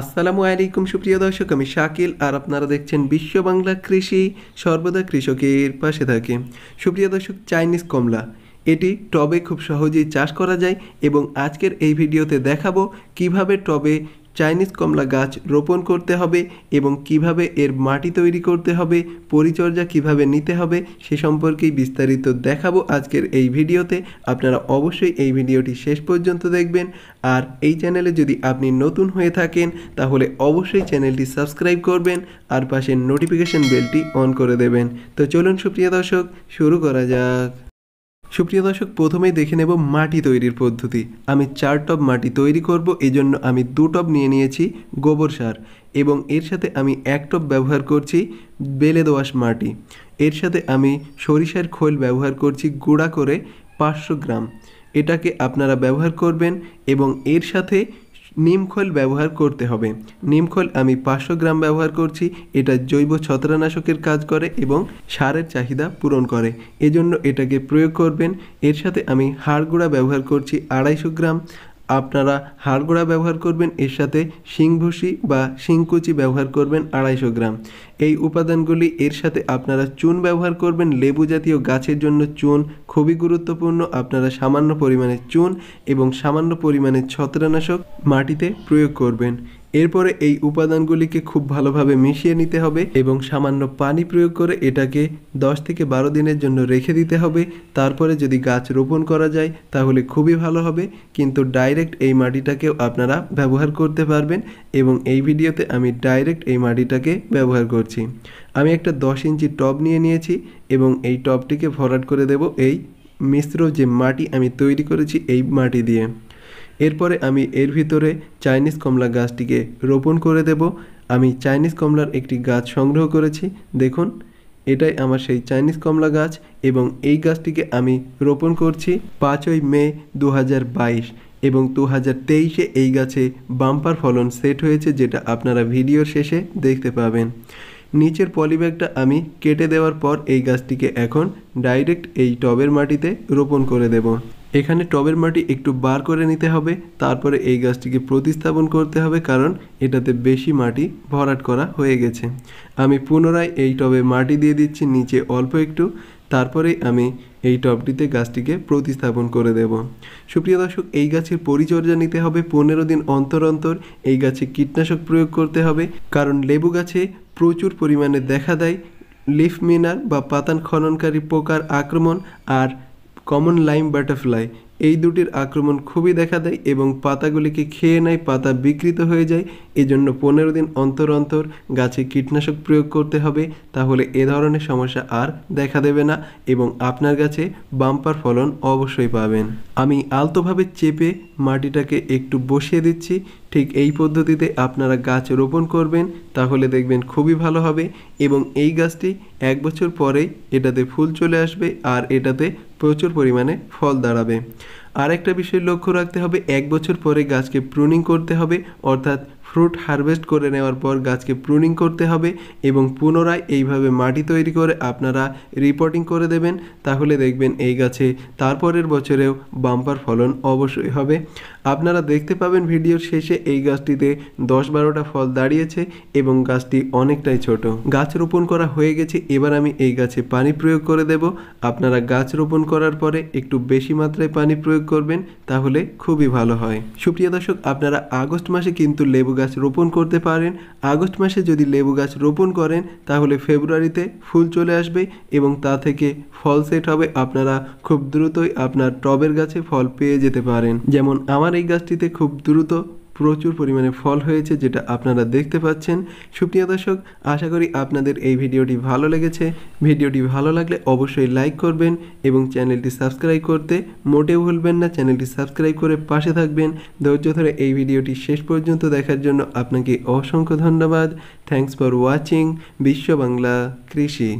আসসালামু আলাইকুম সুপ্রিয় দর্শক আমি শাকিল আর আপনারা দেখছেন বিশ্ব বাংলা কৃষি সর্বদা কৃষকের পাশে থাকে সুপ্রিয় দর্শক চাইনিজ কমলা এটি টবে খুব সহজেই চাষ করা যায় এবং আজকের এই ভিডিওতে দেখাবো কিভাবে টবে চাইনিজ কমলা গাছ রোপণ করতে হবে এবং কিভাবে এর মাটি তৈরি করতে হবে পরিচর্যা কিভাবে নিতে হবে সে সম্পর্কেই বিস্তারিত দেখাবো আজকের এই ভিডিওতে আপনারা অবশ্যই এই ভিডিওটি শেষ পর্যন্ত দেখবেন আর এই চ্যানেলে যদি আপনি নতুন হয়ে থাকেন তাহলে অবশ্যই চ্যানেলটি সাবস্ক্রাইব করবেন আর পাশে নোটিফিকেশন বেলটি অন করে দেবেন তো চলুন সুপ্রিয় দর্শক শুরু করা যাক সুপ্রিয় দর্শক প্রথমেই দেখে নেব মাটি তৈরির পদ্ধতি আমি চার টব মাটি তৈরি করব এজন্য আমি দু টব নিয়ে নিয়েছি গোবর সার এবং এর সাথে আমি এক টব ব্যবহার করছি বেলে দোয়াশ মাটি এর সাথে আমি সরিষার খোল ব্যবহার করছি গুঁড়া করে পাঁচশো গ্রাম এটাকে আপনারা ব্যবহার করবেন এবং এর সাথে নিমখোল ব্যবহার করতে হবে নিমখোল আমি পাঁচশো গ্রাম ব্যবহার করছি এটা জৈব ছত্রনাশকের কাজ করে এবং সারের চাহিদা পূরণ করে এজন্য এটাকে প্রয়োগ করবেন এর সাথে আমি গুঁড়া ব্যবহার করছি আড়াইশো গ্রাম আপনারা হাড়গোড়া ব্যবহার করবেন এর সাথে শিংভুসি বা শিংকুচি ব্যবহার করবেন আড়াইশো গ্রাম এই উপাদানগুলি এর সাথে আপনারা চুন ব্যবহার করবেন লেবু জাতীয় গাছের জন্য চুন খুবই গুরুত্বপূর্ণ আপনারা সামান্য পরিমাণে চুন এবং সামান্য পরিমাণে ছত্রানাশক মাটিতে প্রয়োগ করবেন এরপরে এই উপাদানগুলিকে খুব ভালোভাবে মিশিয়ে নিতে হবে এবং সামান্য পানি প্রয়োগ করে এটাকে 10 থেকে বারো দিনের জন্য রেখে দিতে হবে তারপরে যদি গাছ রোপণ করা যায় তাহলে খুবই ভালো হবে কিন্তু ডাইরেক্ট এই মাটিটাকেও আপনারা ব্যবহার করতে পারবেন এবং এই ভিডিওতে আমি ডাইরেক্ট এই মাটিটাকে ব্যবহার করছি আমি একটা দশ ইঞ্চি টব নিয়ে নিয়েছি এবং এই টবটিকে ভরাট করে দেব এই মিশ্র যে মাটি আমি তৈরি করেছি এই মাটি দিয়ে এরপরে আমি এর ভিতরে চাইনিজ কমলা গাছটিকে রোপণ করে দেব আমি চাইনিজ কমলার একটি গাছ সংগ্রহ করেছি দেখুন এটাই আমার সেই চাইনিজ কমলা গাছ এবং এই গাছটিকে আমি রোপণ করছি পাঁচই মে দু এবং দু হাজার তেইশে এই গাছে বাম্পার ফলন সেট হয়েছে যেটা আপনারা ভিডিওর শেষে দেখতে পাবেন নিচের পলিব্যাগটা আমি কেটে দেওয়ার পর এই গাছটিকে এখন ডাইরেক্ট এই টবের মাটিতে রোপণ করে দেব এখানে টবের মাটি একটু বার করে নিতে হবে তারপরে এই গাছটিকে প্রতিস্থাপন করতে হবে কারণ এটাতে বেশি মাটি ভরাট করা হয়ে গেছে আমি পুনরায় এই টবে মাটি দিয়ে দিচ্ছি নিচে অল্প একটু তারপরে আমি এই টবটিতে গাছটিকে প্রতিস্থাপন করে দেব সুপ্রিয় দর্শক এই গাছের পরিচর্যা নিতে হবে পনেরো দিন অন্তর অন্তর এই গাছে কীটনাশক প্রয়োগ করতে হবে কারণ লেবু গাছে প্রচুর পরিমাণে দেখা দেয় লিফ মিনার বা পাতান খননকারী পোকার আক্রমণ আর কমন লাইম বাটারফ্লাই এই দুটির আক্রমণ খুবই দেখা দেয় এবং পাতাগুলিকে খেয়ে নেয় পাতা বিকৃত হয়ে যায় এজন্য পনেরো দিন অন্তর অন্তর গাছে কীটনাশক প্রয়োগ করতে হবে তাহলে এ ধরনের সমস্যা আর দেখা দেবে না এবং আপনার গাছে বাম্পার ফলন অবশ্যই পাবেন আমি আলতোভাবে চেপে মাটিটাকে একটু বসিয়ে দিচ্ছি ঠিক এই পদ্ধতিতে আপনারা গাছ রোপণ করবেন তাহলে দেখবেন খুবই ভালো হবে এবং এই গাছটি এক বছর পরেই এটাতে ফুল চলে আসবে আর এটাতে প্রচুর পরিমাণে ফল দাঁড়াবে আরেকটা বিষয় লক্ষ্য রাখতে হবে এক বছর পরে গাছকে প্রুনিং করতে হবে অর্থাৎ ফ্রুট হারভেস্ট করে নেওয়ার পর গাছকে প্রুনিং করতে হবে এবং পুনরায় এইভাবে মাটি তৈরি করে আপনারা রিপোর্টিং করে দেবেন তাহলে দেখবেন এই গাছে তারপরের বছরেও বাম্পার ফলন অবশ্যই হবে আপনারা দেখতে পাবেন ভিডিওর শেষে এই গাছটিতে দশ বারোটা ফল দাঁড়িয়েছে এবং গাছটি অনেকটাই ছোট গাছ রোপণ করা হয়ে গেছে এবার আমি এই গাছে পানি প্রয়োগ করে দেব আপনারা গাছ রোপণ করার পরে একটু বেশি মাত্রায় পানি প্রয়োগ করবেন তাহলে খুবই ভালো হয় সুপ্রিয় দর্শক আপনারা আগস্ট মাসে কিন্তু লেবু গাছ রোপণ করতে পারেন আগস্ট মাসে যদি লেবু গাছ রোপণ করেন তাহলে ফেব্রুয়ারিতে ফুল চলে আসবে এবং তা থেকে ফল সেট হবে আপনারা খুব দ্রুতই আপনার টবের গাছে ফল পেয়ে যেতে পারেন যেমন আমার এই গাছটিতে খুব দ্রুত প্রচুর পরিমাণে ফল হয়েছে যেটা আপনারা দেখতে পাচ্ছেন সুপ্রিয় দর্শক আশা করি আপনাদের এই ভিডিওটি ভালো লেগেছে ভিডিওটি ভালো লাগলে অবশ্যই লাইক করবেন এবং চ্যানেলটি সাবস্ক্রাইব করতে মোটেও ভুলবেন না চ্যানেলটি সাবস্ক্রাইব করে পাশে থাকবেন ধৈর্য ধরে এই ভিডিওটি শেষ পর্যন্ত দেখার জন্য আপনাকে অসংখ্য ধন্যবাদ থ্যাংকস ফর ওয়াচিং বিশ্ব বাংলা কৃষি